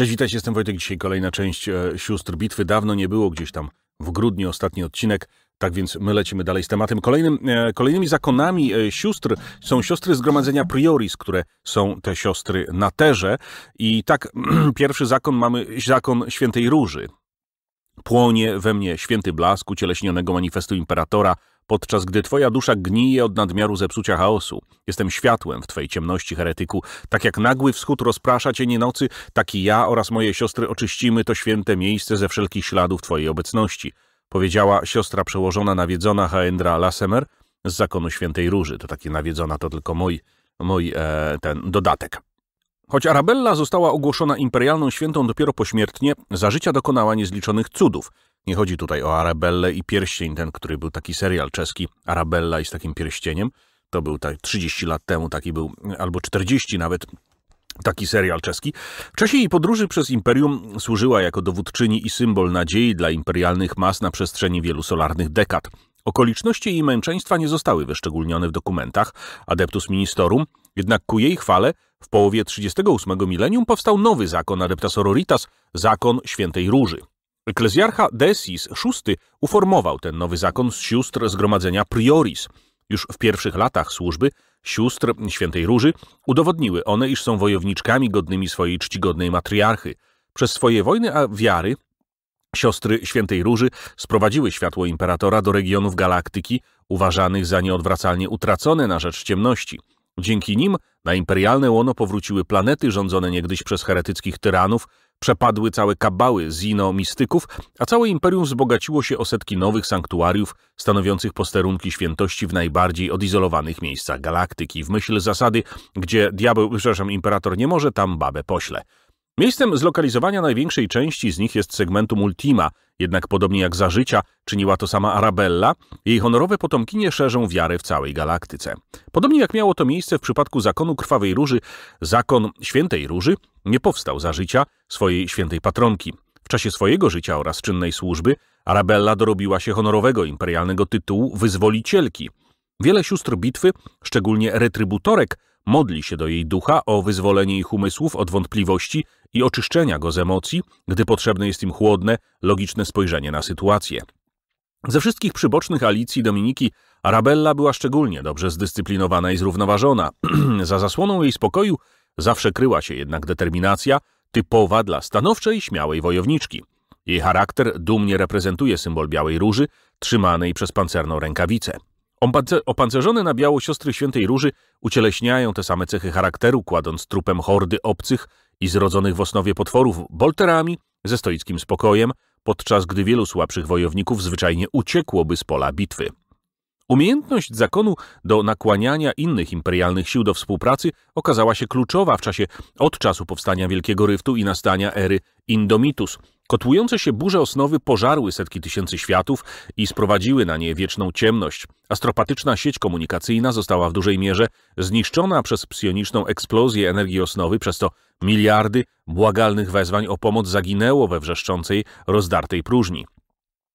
Cześć, witajcie, jestem Wojtek. Dzisiaj kolejna część e, Sióstr Bitwy. Dawno nie było gdzieś tam w grudniu ostatni odcinek, tak więc my lecimy dalej z tematem. Kolejnym, e, kolejnymi zakonami e, sióstr są siostry zgromadzenia Prioris, które są te siostry na Terze. I tak pierwszy zakon mamy zakon Świętej Róży. Płonie we mnie święty blask ucieleśnionego manifestu imperatora, podczas gdy twoja dusza gnije od nadmiaru zepsucia chaosu. Jestem światłem w twojej ciemności, heretyku. Tak jak nagły wschód rozprasza cienie nocy, tak i ja oraz moje siostry oczyścimy to święte miejsce ze wszelkich śladów twojej obecności. Powiedziała siostra przełożona nawiedzona Haendra Lasemer z zakonu Świętej Róży. To taki nawiedzona to tylko mój, mój e, ten dodatek. Choć Arabella została ogłoszona imperialną świętą dopiero pośmiertnie, za życia dokonała niezliczonych cudów. Nie chodzi tutaj o Arabellę i pierścień, ten, który był taki serial czeski, Arabella i z takim pierścieniem. To był tak 30 lat temu, taki był, albo 40 nawet, taki serial czeski. W czasie jej podróży przez imperium służyła jako dowódczyni i symbol nadziei dla imperialnych mas na przestrzeni wielu solarnych dekad. Okoliczności jej męczeństwa nie zostały wyszczególnione w dokumentach Adeptus Ministerum, jednak ku jej chwale w połowie 38 milenium powstał nowy zakon Adepta Sororitas, zakon Świętej Róży. Eklezjarcha Desis VI uformował ten nowy zakon z sióstr zgromadzenia Prioris. Już w pierwszych latach służby sióstr Świętej Róży udowodniły one, iż są wojowniczkami godnymi swojej czcigodnej matriarchy. Przez swoje wojny a wiary siostry Świętej Róży sprowadziły światło imperatora do regionów galaktyki uważanych za nieodwracalnie utracone na rzecz ciemności – Dzięki nim na imperialne łono powróciły planety rządzone niegdyś przez heretyckich tyranów, przepadły całe kabały zino-mistyków, a całe imperium wzbogaciło się o setki nowych sanktuariów stanowiących posterunki świętości w najbardziej odizolowanych miejscach galaktyki, w myśl zasady, gdzie diabeł, przepraszam, imperator nie może, tam babę pośle – Miejscem zlokalizowania największej części z nich jest segmentum Ultima, jednak podobnie jak za życia czyniła to sama Arabella, jej honorowe potomkinie szerzą wiarę w całej galaktyce. Podobnie jak miało to miejsce w przypadku zakonu Krwawej Róży, zakon Świętej Róży nie powstał za życia swojej świętej patronki. W czasie swojego życia oraz czynnej służby Arabella dorobiła się honorowego imperialnego tytułu wyzwolicielki. Wiele sióstr bitwy, szczególnie retrybutorek, modli się do jej ducha o wyzwolenie ich umysłów od wątpliwości i oczyszczenia go z emocji, gdy potrzebne jest im chłodne, logiczne spojrzenie na sytuację. Ze wszystkich przybocznych Alicji Dominiki Arabella była szczególnie dobrze zdyscyplinowana i zrównoważona. Za zasłoną jej spokoju zawsze kryła się jednak determinacja typowa dla stanowczej i śmiałej wojowniczki. Jej charakter dumnie reprezentuje symbol białej róży, trzymanej przez pancerną rękawicę. Opancerzone na biało siostry świętej Róży ucieleśniają te same cechy charakteru, kładąc trupem hordy obcych i zrodzonych w osnowie potworów bolterami ze stoickim spokojem, podczas gdy wielu słabszych wojowników zwyczajnie uciekłoby z pola bitwy. Umiejętność zakonu do nakłaniania innych imperialnych sił do współpracy okazała się kluczowa w czasie od czasu powstania Wielkiego Ryftu i nastania ery Indomitus – Kotłujące się burze osnowy pożarły setki tysięcy światów i sprowadziły na nie wieczną ciemność. Astropatyczna sieć komunikacyjna została w dużej mierze zniszczona przez psioniczną eksplozję energii osnowy, przez to miliardy błagalnych wezwań o pomoc zaginęło we wrzeszczącej, rozdartej próżni.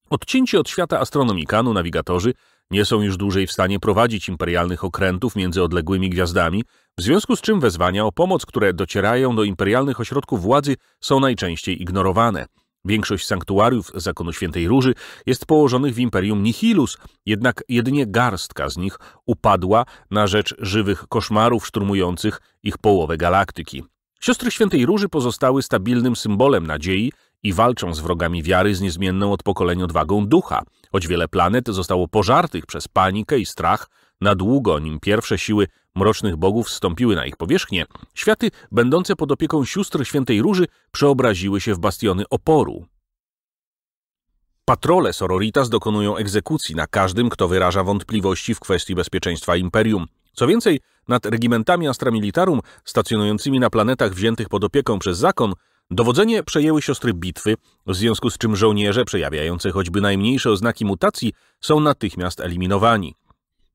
Odcięci od świata astronomikanu nawigatorzy nie są już dłużej w stanie prowadzić imperialnych okrętów między odległymi gwiazdami, w związku z czym wezwania o pomoc, które docierają do imperialnych ośrodków władzy, są najczęściej ignorowane. Większość sanktuariów zakonu Świętej Róży jest położonych w Imperium Nihilus, jednak jedynie garstka z nich upadła na rzecz żywych koszmarów szturmujących ich połowę galaktyki. Siostry Świętej Róży pozostały stabilnym symbolem nadziei i walczą z wrogami wiary z niezmienną od pokoleń odwagą ducha, choć wiele planet zostało pożartych przez panikę i strach, na długo nim pierwsze siły mrocznych bogów wstąpiły na ich powierzchnię, światy będące pod opieką sióstr świętej Róży przeobraziły się w bastiony oporu. Patrole Sororitas dokonują egzekucji na każdym, kto wyraża wątpliwości w kwestii bezpieczeństwa imperium. Co więcej, nad regimentami Astramilitarum stacjonującymi na planetach wziętych pod opieką przez zakon Dowodzenie przejęły siostry bitwy, w związku z czym żołnierze przejawiające choćby najmniejsze oznaki mutacji są natychmiast eliminowani.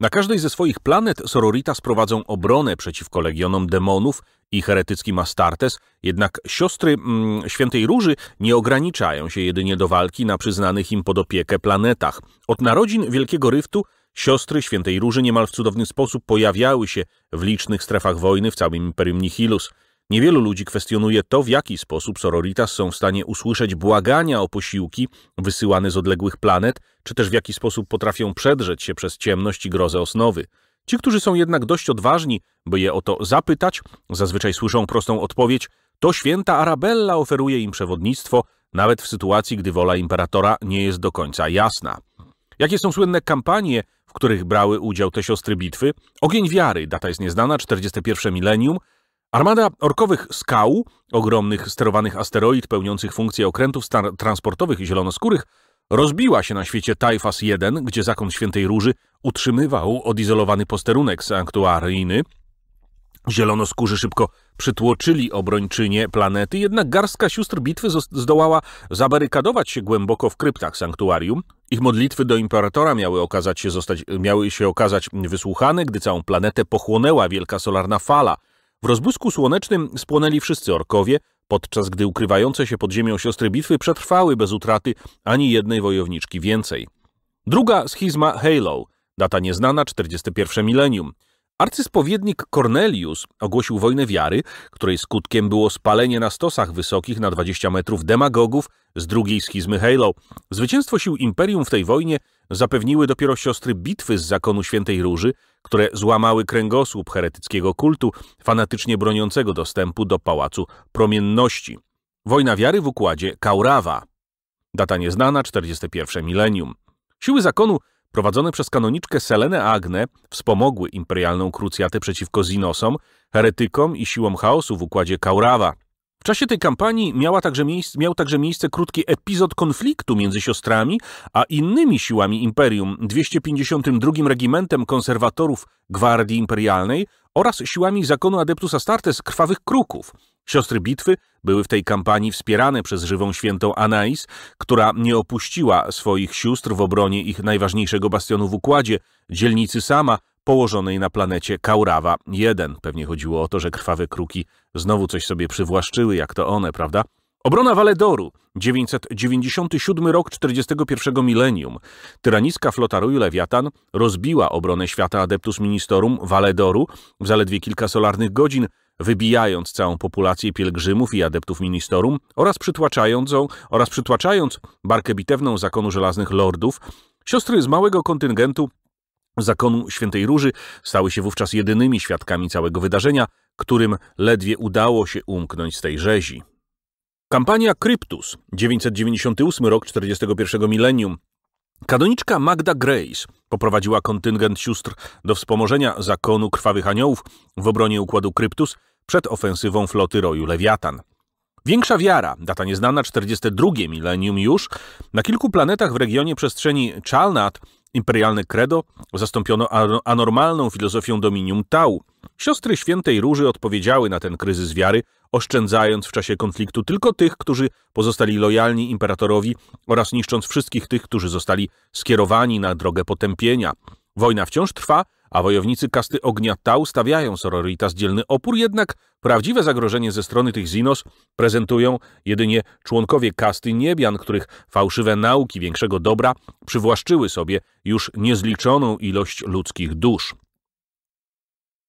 Na każdej ze swoich planet Sororitas prowadzą obronę przeciwko legionom demonów i heretyckim Astartes, jednak siostry mm, Świętej Róży nie ograniczają się jedynie do walki na przyznanych im pod opiekę planetach. Od narodzin Wielkiego Ryftu siostry Świętej Róży niemal w cudowny sposób pojawiały się w licznych strefach wojny w całym Imperium Nihilus – Niewielu ludzi kwestionuje to, w jaki sposób sororitas są w stanie usłyszeć błagania o posiłki wysyłane z odległych planet, czy też w jaki sposób potrafią przedrzeć się przez ciemność i grozę osnowy. Ci, którzy są jednak dość odważni, by je o to zapytać, zazwyczaj słyszą prostą odpowiedź to święta Arabella oferuje im przewodnictwo, nawet w sytuacji, gdy wola imperatora nie jest do końca jasna. Jakie są słynne kampanie, w których brały udział te siostry bitwy? Ogień wiary, data jest nieznana, 41 milenium, Armada orkowych skał, ogromnych sterowanych asteroid pełniących funkcję okrętów transportowych i zielonoskórych, rozbiła się na świecie Tajfas 1, gdzie zakon Świętej Róży utrzymywał odizolowany posterunek sanktuaryjny. Zielonoskórzy szybko przytłoczyli obrończynie planety, jednak garstka sióstr bitwy zdołała zabarykadować się głęboko w kryptach sanktuarium. Ich modlitwy do imperatora miały, okazać się zostać, miały się okazać wysłuchane, gdy całą planetę pochłonęła wielka solarna fala – w rozbłysku słonecznym spłonęli wszyscy orkowie, podczas gdy ukrywające się pod ziemią siostry bitwy przetrwały bez utraty ani jednej wojowniczki więcej. Druga schizma Halo, data nieznana, 41 milenium – Arcyspowiednik Cornelius ogłosił wojnę wiary, której skutkiem było spalenie na stosach wysokich na 20 metrów demagogów z drugiej schizmy Halo. Zwycięstwo sił Imperium w tej wojnie zapewniły dopiero siostry bitwy z zakonu Świętej Róży, które złamały kręgosłup heretyckiego kultu, fanatycznie broniącego dostępu do Pałacu Promienności. Wojna wiary w układzie Kaurawa. Data nieznana, 41 milenium. Siły zakonu prowadzone przez kanoniczkę Selenę Agnę, wspomogły imperialną krucjatę przeciwko Zinosom, heretykom i siłom chaosu w układzie Kaurawa. W czasie tej kampanii miała także miał także miejsce krótki epizod konfliktu między siostrami a innymi siłami imperium, 252 Regimentem Konserwatorów Gwardii Imperialnej, oraz siłami zakonu Adeptus Astartes Krwawych Kruków. Siostry bitwy były w tej kampanii wspierane przez żywą świętą Anais, która nie opuściła swoich sióstr w obronie ich najważniejszego bastionu w układzie, dzielnicy Sama, położonej na planecie Kaurawa 1. Pewnie chodziło o to, że krwawe kruki znowu coś sobie przywłaszczyły, jak to one, prawda? Obrona Waledoru, 997 rok 41 milenium. Tyranicka flota Rui Lewiatan rozbiła obronę świata Adeptus Ministerum Waledoru w zaledwie kilka solarnych godzin, wybijając całą populację pielgrzymów i adeptów Ministerum oraz przytłaczając, oraz przytłaczając barkę bitewną Zakonu Żelaznych Lordów, siostry z małego kontyngentu Zakonu Świętej Róży stały się wówczas jedynymi świadkami całego wydarzenia, którym ledwie udało się umknąć z tej rzezi. Kampania Kryptus, 998 rok 41 milenium. Kanoniczka Magda Grace poprowadziła kontyngent sióstr do wspomożenia zakonu krwawych aniołów w obronie układu Kryptus przed ofensywą floty roju Lewiatan. Większa wiara, data nieznana 42 milenium już, na kilku planetach w regionie przestrzeni Chalnat Imperialne credo zastąpiono anormalną filozofią Dominium Tau. Siostry Świętej Róży odpowiedziały na ten kryzys wiary, oszczędzając w czasie konfliktu tylko tych, którzy pozostali lojalni imperatorowi oraz niszcząc wszystkich tych, którzy zostali skierowani na drogę potępienia. Wojna wciąż trwa, a wojownicy kasty ognia Tau stawiają Sororitas dzielny opór, jednak prawdziwe zagrożenie ze strony tych Zinos prezentują jedynie członkowie kasty niebian, których fałszywe nauki większego dobra przywłaszczyły sobie już niezliczoną ilość ludzkich dusz.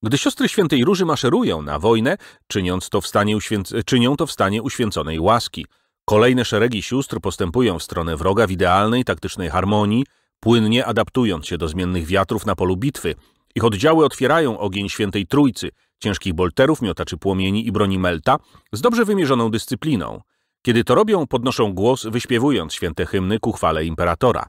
Gdy siostry świętej Róży maszerują na wojnę, czyniąc to w stanie czynią to w stanie uświęconej łaski. Kolejne szeregi sióstr postępują w stronę wroga w idealnej taktycznej harmonii – płynnie adaptując się do zmiennych wiatrów na polu bitwy. Ich oddziały otwierają ogień Świętej Trójcy, ciężkich bolterów, miotaczy płomieni i broni Melta z dobrze wymierzoną dyscypliną. Kiedy to robią, podnoszą głos, wyśpiewując święte hymny ku chwale imperatora.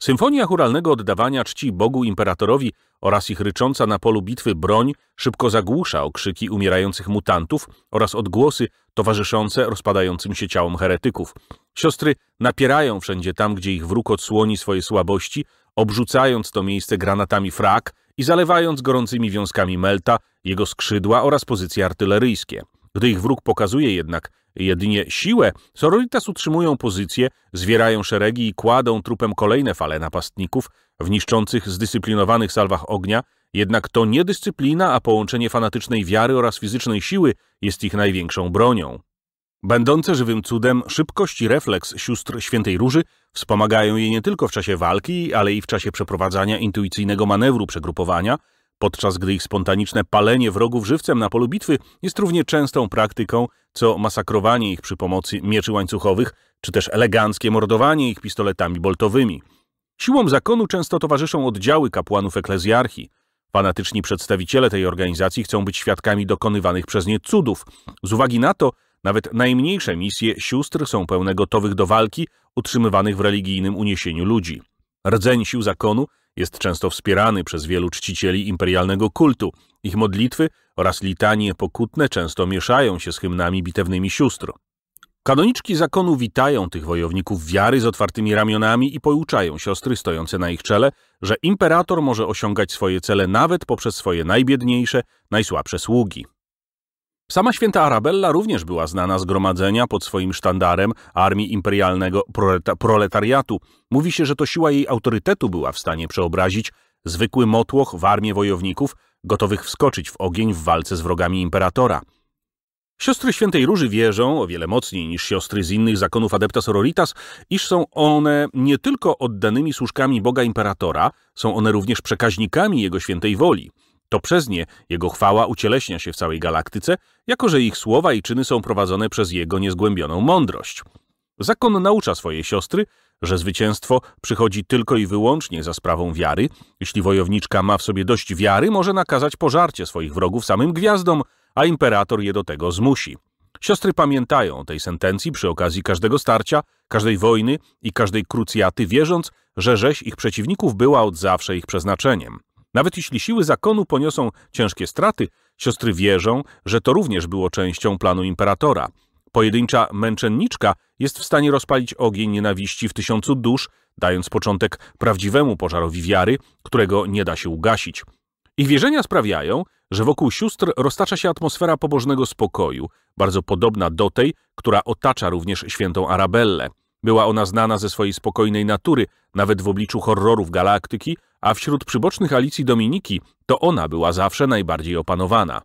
Symfonia churalnego oddawania czci Bogu imperatorowi oraz ich rycząca na polu bitwy broń szybko zagłusza okrzyki umierających mutantów oraz odgłosy towarzyszące rozpadającym się ciałom heretyków. Siostry napierają wszędzie tam, gdzie ich wróg odsłoni swoje słabości, obrzucając to miejsce granatami frak i zalewając gorącymi wiązkami melta jego skrzydła oraz pozycje artyleryjskie. Gdy ich wróg pokazuje jednak jedynie siłę, Sororitas utrzymują pozycję, zwierają szeregi i kładą trupem kolejne fale napastników w niszczących zdyscyplinowanych salwach ognia, jednak to nie dyscyplina, a połączenie fanatycznej wiary oraz fizycznej siły jest ich największą bronią. Będące żywym cudem, szybkość i refleks sióstr Świętej Róży wspomagają je nie tylko w czasie walki, ale i w czasie przeprowadzania intuicyjnego manewru przegrupowania, podczas gdy ich spontaniczne palenie wrogów żywcem na polu bitwy jest równie częstą praktyką, co masakrowanie ich przy pomocy mieczy łańcuchowych, czy też eleganckie mordowanie ich pistoletami boltowymi. Siłom zakonu często towarzyszą oddziały kapłanów eklezjarchii. Fanatyczni przedstawiciele tej organizacji chcą być świadkami dokonywanych przez nie cudów, z uwagi na to, nawet najmniejsze misje sióstr są pełne gotowych do walki, utrzymywanych w religijnym uniesieniu ludzi. Rdzeń sił zakonu jest często wspierany przez wielu czcicieli imperialnego kultu. Ich modlitwy oraz litanie pokutne często mieszają się z hymnami bitewnymi sióstr. Kanoniczki zakonu witają tych wojowników wiary z otwartymi ramionami i pouczają siostry stojące na ich czele, że imperator może osiągać swoje cele nawet poprzez swoje najbiedniejsze, najsłabsze sługi. Sama święta Arabella również była znana z gromadzenia pod swoim sztandarem armii imperialnego proleta proletariatu. Mówi się, że to siła jej autorytetu była w stanie przeobrazić zwykły motłoch w armię wojowników, gotowych wskoczyć w ogień w walce z wrogami imperatora. Siostry Świętej Róży wierzą, o wiele mocniej niż siostry z innych zakonów Adepta Sororitas, iż są one nie tylko oddanymi służkami Boga Imperatora, są one również przekaźnikami Jego świętej woli – to przez nie Jego chwała ucieleśnia się w całej galaktyce, jako że ich słowa i czyny są prowadzone przez Jego niezgłębioną mądrość. Zakon naucza swoje siostry, że zwycięstwo przychodzi tylko i wyłącznie za sprawą wiary. Jeśli wojowniczka ma w sobie dość wiary, może nakazać pożarcie swoich wrogów samym gwiazdom, a imperator je do tego zmusi. Siostry pamiętają o tej sentencji przy okazji każdego starcia, każdej wojny i każdej krucjaty, wierząc, że rzeź ich przeciwników była od zawsze ich przeznaczeniem. Nawet jeśli siły zakonu poniosą ciężkie straty, siostry wierzą, że to również było częścią planu imperatora. Pojedyncza męczenniczka jest w stanie rozpalić ogień nienawiści w tysiącu dusz, dając początek prawdziwemu pożarowi wiary, którego nie da się ugasić. Ich wierzenia sprawiają, że wokół sióstr roztacza się atmosfera pobożnego spokoju, bardzo podobna do tej, która otacza również świętą Arabellę. Była ona znana ze swojej spokojnej natury, nawet w obliczu horrorów galaktyki, a wśród przybocznych Alicji Dominiki to ona była zawsze najbardziej opanowana.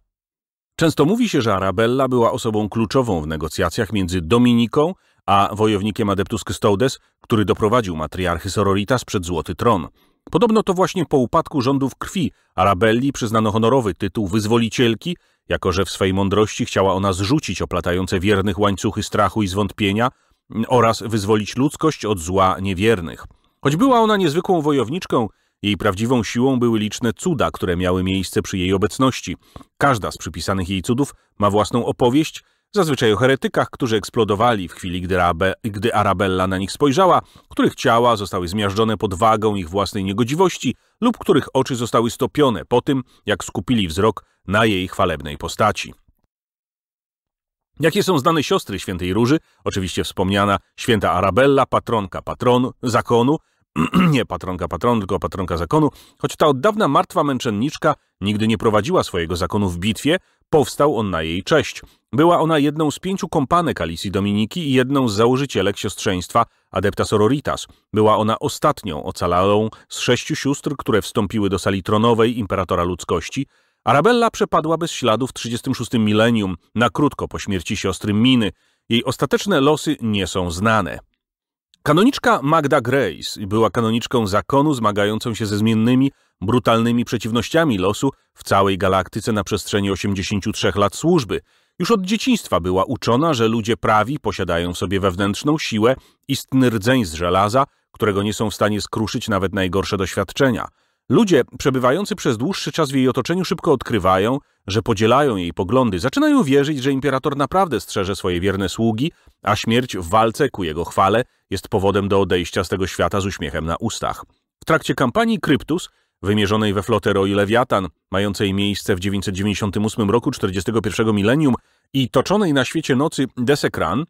Często mówi się, że Arabella była osobą kluczową w negocjacjach między Dominiką a wojownikiem Adeptus Custodes, który doprowadził matriarchy Sororitas przed Złoty Tron. Podobno to właśnie po upadku rządów krwi Arabelli przyznano honorowy tytuł wyzwolicielki, jako że w swej mądrości chciała ona zrzucić oplatające wiernych łańcuchy strachu i zwątpienia, oraz wyzwolić ludzkość od zła niewiernych. Choć była ona niezwykłą wojowniczką, jej prawdziwą siłą były liczne cuda, które miały miejsce przy jej obecności. Każda z przypisanych jej cudów ma własną opowieść, zazwyczaj o heretykach, którzy eksplodowali w chwili, gdy, Rabe, gdy Arabella na nich spojrzała, których ciała zostały zmiażdżone pod wagą ich własnej niegodziwości lub których oczy zostały stopione po tym, jak skupili wzrok na jej chwalebnej postaci. Jakie są znane siostry świętej Róży? Oczywiście wspomniana święta Arabella, patronka patronu, zakonu, nie patronka patronu, tylko patronka zakonu, choć ta od dawna martwa męczenniczka nigdy nie prowadziła swojego zakonu w bitwie, powstał on na jej cześć. Była ona jedną z pięciu kompanek Alicji Dominiki i jedną z założycielek siostrzeństwa Adepta Sororitas. Była ona ostatnią ocalałą z sześciu sióstr, które wstąpiły do sali tronowej imperatora ludzkości, Arabella przepadła bez śladu w 36. milenium, na krótko po śmierci siostry Miny. Jej ostateczne losy nie są znane. Kanoniczka Magda Grace była kanoniczką zakonu zmagającą się ze zmiennymi, brutalnymi przeciwnościami losu w całej galaktyce na przestrzeni 83 lat służby. Już od dzieciństwa była uczona, że ludzie prawi posiadają w sobie wewnętrzną siłę, istny rdzeń z żelaza, którego nie są w stanie skruszyć nawet najgorsze doświadczenia – Ludzie przebywający przez dłuższy czas w jej otoczeniu szybko odkrywają, że podzielają jej poglądy, zaczynają wierzyć, że imperator naprawdę strzeże swoje wierne sługi, a śmierć w walce ku jego chwale jest powodem do odejścia z tego świata z uśmiechem na ustach. W trakcie kampanii Kryptus, wymierzonej we flotę Roi Lewiatan, mającej miejsce w 998 roku 41 milenium i toczonej na świecie nocy Desekran,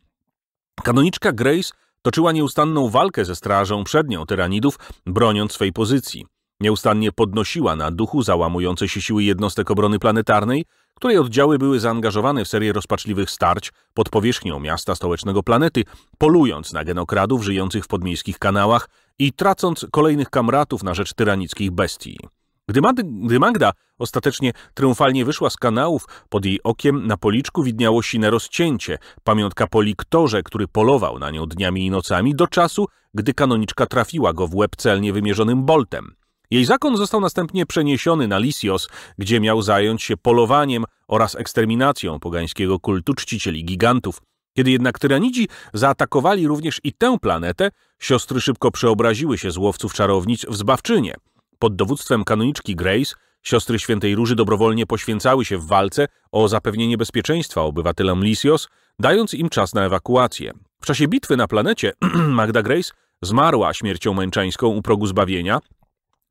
kanoniczka Grace toczyła nieustanną walkę ze strażą przednią tyranidów, broniąc swej pozycji. Nieustannie podnosiła na duchu załamujące się siły jednostek obrony planetarnej, której oddziały były zaangażowane w serię rozpaczliwych starć pod powierzchnią miasta stołecznego planety, polując na genokradów żyjących w podmiejskich kanałach i tracąc kolejnych kamratów na rzecz tyranickich bestii. Gdy, gdy Magda ostatecznie triumfalnie wyszła z kanałów, pod jej okiem na policzku widniało sine rozcięcie, pamiątka po liktorze, który polował na nią dniami i nocami, do czasu, gdy kanoniczka trafiła go w łeb celnie wymierzonym boltem. Jej zakon został następnie przeniesiony na Lisios, gdzie miał zająć się polowaniem oraz eksterminacją pogańskiego kultu czcicieli gigantów. Kiedy jednak tyranidzi zaatakowali również i tę planetę, siostry szybko przeobraziły się z łowców czarownic w zbawczynie. Pod dowództwem kanoniczki Grace siostry Świętej Róży dobrowolnie poświęcały się w walce o zapewnienie bezpieczeństwa obywatelom Lisios, dając im czas na ewakuację. W czasie bitwy na planecie Magda Grace zmarła śmiercią męczeńską u progu zbawienia,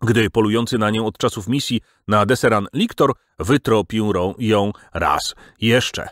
gdy polujący na nią od czasów misji na Deseran Liktor wytropił ją raz jeszcze.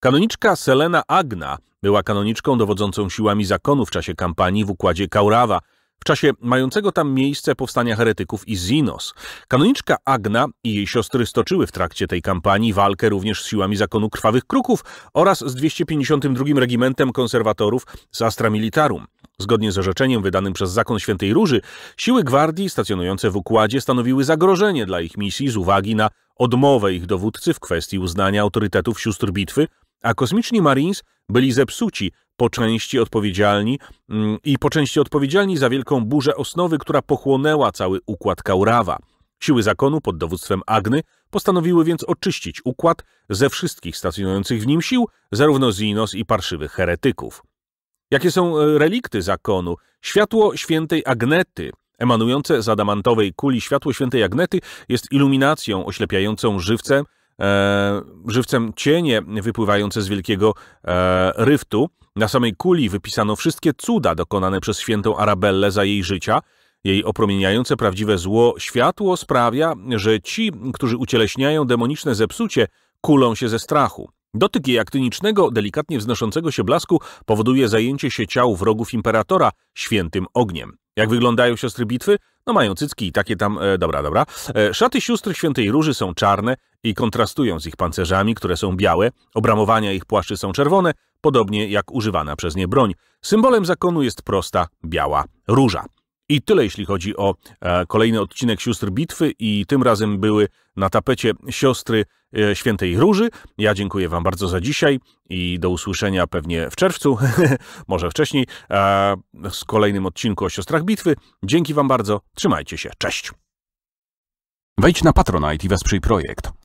Kanoniczka Selena Agna była kanoniczką dowodzącą siłami zakonu w czasie kampanii w układzie Kaurawa, w czasie mającego tam miejsce powstania heretyków i Zinos. Kanoniczka Agna i jej siostry stoczyły w trakcie tej kampanii walkę również z siłami zakonu Krwawych Kruków oraz z 252 Regimentem Konserwatorów z Astra Militarum. Zgodnie z orzeczeniem wydanym przez Zakon Świętej Róży, siły gwardii stacjonujące w układzie stanowiły zagrożenie dla ich misji z uwagi na odmowę ich dowódcy w kwestii uznania autorytetów sióstr bitwy, a kosmiczni Marines byli zepsuci, po części odpowiedzialni mm, i po części odpowiedzialni za wielką burzę osnowy, która pochłonęła cały układ Kaurawa. Siły zakonu pod dowództwem Agny postanowiły więc oczyścić układ ze wszystkich stacjonujących w nim sił, zarówno zinos i parszywych heretyków. Jakie są e, relikty zakonu? Światło świętej Agnety, emanujące z adamantowej kuli światło świętej Agnety jest iluminacją oślepiającą żywcem, e, żywcem cienie wypływające z wielkiego e, ryftu. Na samej kuli wypisano wszystkie cuda dokonane przez świętą Arabellę za jej życia. Jej opromieniające prawdziwe zło światło sprawia, że ci, którzy ucieleśniają demoniczne zepsucie, kulą się ze strachu. Dotyk jej aktynicznego, delikatnie wznoszącego się blasku powoduje zajęcie się ciał wrogów imperatora świętym ogniem. Jak wyglądają siostry bitwy? No mają cycki i takie tam, e, dobra, dobra. E, szaty sióstr świętej róży są czarne i kontrastują z ich pancerzami, które są białe, obramowania ich płaszczy są czerwone, podobnie jak używana przez nie broń. Symbolem zakonu jest prosta, biała róża. I tyle, jeśli chodzi o e, kolejny odcinek Sióstr Bitwy i tym razem były na tapecie siostry e, Świętej Róży. Ja dziękuję Wam bardzo za dzisiaj i do usłyszenia pewnie w czerwcu, może wcześniej, e, z kolejnym odcinku o siostrach bitwy. Dzięki Wam bardzo, trzymajcie się, cześć! Wejdź na Patronite i wesprzyj projekt.